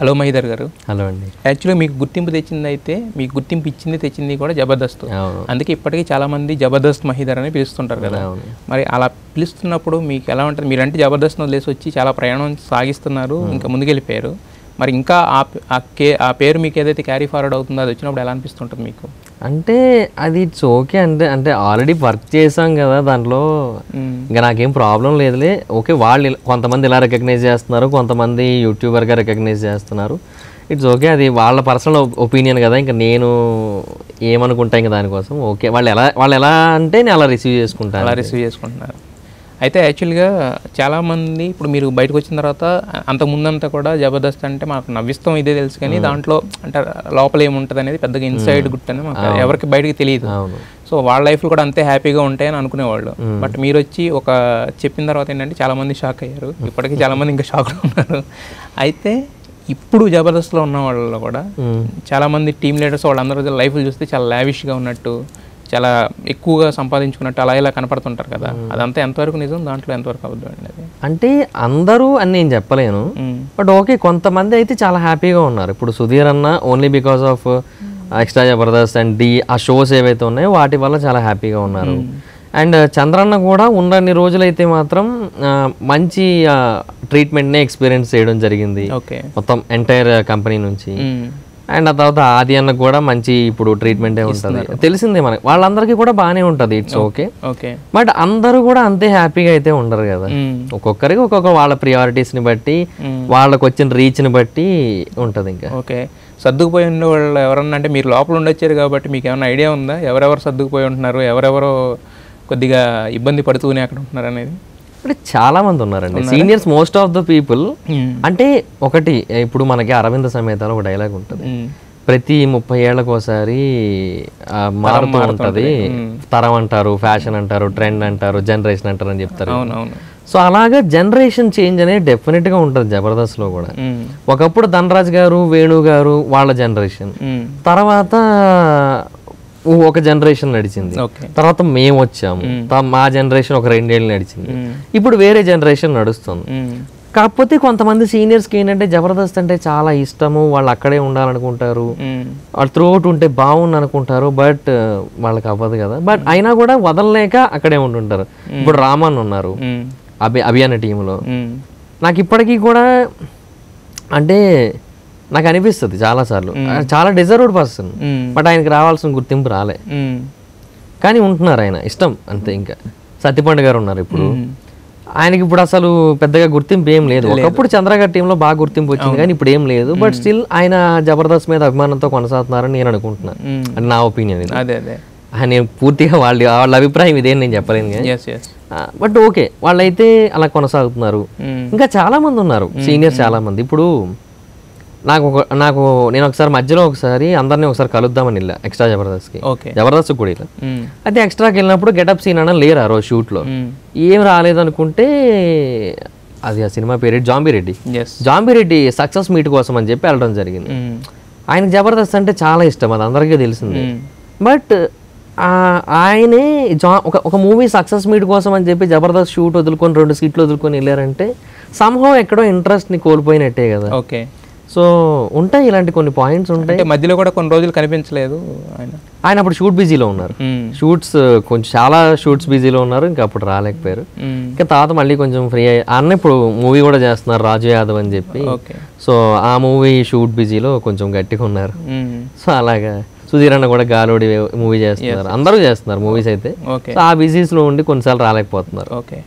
Hello Mahidhar గారు hello అండి యాక్చువల్గా మీకు గుర్తింపు తెచ్చింది అయితే మీకు గుర్తింపు ఇచ్చింది తెచ్చింది కూడా జబర్దస్త్ అందుకే ఇప్పటికీ మంది జబర్దస్త్ మహిదర్ అని పిలుస్తుంటారు కదా మరి అలా పిలుస్తున్నప్పుడు మీకు ఎలా ఉంటుంది మీరంటే జబర్దస్త్ వదిలేసి వచ్చి చాలా ప్రయాణం సాగిస్తున్నారు ఇంకా ముందుకెళ్ళిపోయారు మరి ఇంకా ఆ కే ఆ పేరు మీకు ఏదైతే క్యారీ ఫార్వర్డ్ అవుతుందో అది వచ్చినప్పుడు ఎలా అనిపిస్తుంటుంది మీకు అంటే అది ఇట్స్ ఓకే అంటే అంటే ఆల్రెడీ వర్క్ చేసాం కదా దాంట్లో ఇంకా నాకేం ప్రాబ్లం లేదులే ఓకే వాళ్ళు కొంతమంది ఇలా రికగ్నైజ్ చేస్తున్నారు కొంతమంది యూట్యూబర్గా రికగ్నైజ్ చేస్తున్నారు ఇట్స్ ఓకే అది వాళ్ళ పర్సనల్ ఒపీనియన్ కదా ఇంకా నేను ఏమనుకుంటా ఇంకా దానికోసం ఓకే వాళ్ళు ఎలా వాళ్ళు ఎలా అంటే నేను అలా రిసీవ్ చేసుకుంటాను అలా రిసీవ్ చేసుకుంటున్నారు అయితే యాక్చువల్గా చాలామంది ఇప్పుడు మీరు బయటకు వచ్చిన తర్వాత అంత ముందంతా కూడా జబర్దస్త్ అంటే మాకు నవ్విస్తాం ఇదే తెలుసు కానీ దాంట్లో అంటే లోపల ఏముంటుంది అనేది పెద్దగా ఇన్సైడ్ గుట్ అని మాకు ఎవరికి బయటకి తెలియదు సో వాళ్ళ లైఫ్లో కూడా అంతే హ్యాపీగా ఉంటాయని అనుకునేవాళ్ళు బట్ మీరు వచ్చి ఒక చెప్పిన తర్వాత ఏంటంటే చాలామంది షాక్ అయ్యారు ఇప్పటికీ చాలామంది ఇంకా షాక్లో ఉన్నారు అయితే ఇప్పుడు జబర్దస్త్లో ఉన్న వాళ్ళలో కూడా చాలామంది టీమ్ లీడర్స్ వాళ్ళందరూ లైఫ్లు చూస్తే చాలా లావిష్గా ఉన్నట్టు చాలా ఎక్కువగా సంపాదించుకున్నట్టు అలా ఇలా కనపడుతుంటారు కదా అదంతా ఎంతవరకు నిజం దాంట్లో ఎంతవరకు అవద్దు అనేది అంటే అందరూ అని నేను చెప్పలేను బట్ ఓకే కొంతమంది అయితే చాలా హ్యాపీగా ఉన్నారు ఇప్పుడు సుధీర్ అన్న only because of extra Jabardasth and the ఆ షోస్ ఏవైతే ఉన్నాయో వాటి వల్ల చాలా హ్యాపీగా ఉన్నారు అండ్ చంద్రన్న కూడా ఉన్నన్ని రోజులైతే మాత్రం మంచి నే ఎక్స్పీరియన్స్ చేయడం జరిగింది మొత్తం ఎంటైర్ కంపెనీ నుంచి అండ్ ఆ తర్వాత ఆది అన్న కూడా మంచి ఇప్పుడు ట్రీట్మెంటే ఉంటుంది తెలిసిందే మనకి వాళ్ళందరికీ కూడా బాగానే ఉంటుంది ఇట్స్ ఓకే ఓకే బట్ అందరూ కూడా అంతే హ్యాపీగా అయితే ఉండరు కదా ఒక్కొక్కరికి ఒక్కొక్క వాళ్ళ ప్రియారిటీస్ని బట్టి వాళ్ళకి వచ్చిన రీచ్ని బట్టి ఉంటుంది ఇంకా ఓకే సర్దుకుపోయి ఉన్న వాళ్ళు ఎవరన్నా అంటే మీరు లోపల ఉండొచ్చారు కాబట్టి మీకు ఏమైనా ఐడియా ఉందా ఎవరెవరు సర్దుకుపోయి ఉంటున్నారు ఎవరెవరు కొద్దిగా ఇబ్బంది పడుతూనే అక్కడ ఉంటున్నారు అనేది ఇప్పుడు చాలా మంది ఉన్నారండి seniors most of the people అంటే ఒకటి ఇప్పుడు మనకి అరవింద సమేతలో ఒక డైలాగ్ ఉంటుంది hmm. ప్రతి ముప్పై ఏళ్ళకోసారి మారుతూ ఉంటుంది hmm. తరం అంటారు ఫ్యాషన్ అంటారు ట్రెండ్ అంటారు జనరేషన్ అంటారు అని చెప్తారు సో అలాగా జనరేషన్ చేంజ్ అనేది గా ఉంటుంది లో కూడా hmm. ఒకప్పుడు ధనరాజ్ గారు వేణు గారు వాళ్ళ జనరేషన్ తర్వాత ఒక జనరేషన్ నడిచింది తర్వాత మేము వచ్చాము మా జనరేషన్ ఒక రెండేళ్ళు నడిచింది ఇప్పుడు వేరే జనరేషన్ నడుస్తుంది కాకపోతే కొంతమంది సీనియర్స్కి ఏంటంటే జబర్దస్త్ అంటే చాలా ఇష్టము వాళ్ళు అక్కడే ఉండాలనుకుంటారు వాళ్ళు అవుట్ ఉంటే బాగుంది అనుకుంటారు బట్ uh, వాళ్ళకి అవ్వదు కదా బట్ అయినా కూడా వదలలేక అక్కడే ఉంటుంటారు ఇప్పుడు రామన్ ఉన్నారు అభి అభియాన టీంలో నాకు ఇప్పటికీ కూడా అంటే నాకు అనిపిస్తుంది సార్లు చాలా డిజర్వ్డ్ పర్సన్ బట్ ఆయనకి రావాల్సిన గుర్తింపు రాలే కానీ ఉంటున్నారు ఆయన ఇష్టం అంతే ఇంకా సత్యపండు గారు ఉన్నారు ఇప్పుడు ఆయనకి ఇప్పుడు అసలు పెద్దగా గుర్తింపు ఏం లేదు ఒకప్పుడు చంద్రగారి టీంలో బాగా గుర్తింపు వచ్చింది కానీ ఇప్పుడు ఏం లేదు బట్ స్టిల్ ఆయన జబర్దస్త్ మీద అభిమానంతో కొనసాగుతున్నారని నేను అనుకుంటున్నాను అది నా ఒపీనియన్ ఆయన పూర్తిగా వాళ్ళ వాళ్ళ అభిప్రాయం ఇదే నేను చెప్పలేను బట్ ఓకే వాళ్ళైతే అలా కొనసాగుతున్నారు ఇంకా చాలా మంది ఉన్నారు సీనియర్ చాలా మంది ఇప్పుడు నాకు ఒక నాకు నేను ఒకసారి మధ్యలో ఒకసారి అందరినీ ఒకసారి కలుద్దామని వెళ్ళా ఎక్స్ట్రా జబర్దస్త్కి జబర్దస్త్ కూడా ఇలా అయితే ఎక్స్ట్రాకి వెళ్ళినప్పుడు గెటప్ సీన్ అన్న లేరు ఆ రోజు షూట్లో ఏం రాలేదనుకుంటే అది ఆ సినిమా పేరు జాంబిరెడ్డి జాంబిరెడ్డి సక్సెస్ మీట్ కోసం అని చెప్పి వెళ్ళడం జరిగింది ఆయన జబర్దస్త్ అంటే చాలా ఇష్టం అది అందరికీ తెలిసింది బట్ ఆయనే జా ఒక ఒక మూవీ సక్సెస్ మీట్ కోసం అని చెప్పి జబర్దస్త్ షూట్ వదులుకొని రెండు సీట్లు వదులుకొని వెళ్ళారంటే సంహవం ఎక్కడో ఇంట్రెస్ట్ని కోల్పోయినట్టే కదా ఓకే సో ఉంటాయి ఇలాంటి కొన్ని పాయింట్స్ ఉంటాయి మధ్యలో కూడా కొన్ని రోజులు కనిపించలేదు ఆయన ఆయన అప్పుడు షూట్ బిజీలో ఉన్నారు షూట్స్ కొంచెం చాలా షూట్స్ బిజీలో ఉన్నారు ఇంకా అప్పుడు రాలేకపోయారు ఇంకా తాత మళ్ళీ కొంచెం ఫ్రీ అయ్యి అన్న ఇప్పుడు మూవీ కూడా చేస్తున్నారు రాజు యాదవ్ అని చెప్పి సో ఆ మూవీ షూట్ బిజీలో కొంచెం గట్టిగా ఉన్నారు సో అలాగా సుధీర్ అన్న కూడా గాలోడి మూవీ చేస్తున్నారు అందరూ చేస్తున్నారు మూవీస్ అయితే సో ఆ బిజీస్లో ఉండి కొన్నిసార్లు రాలేకపోతున్నారు ఓకే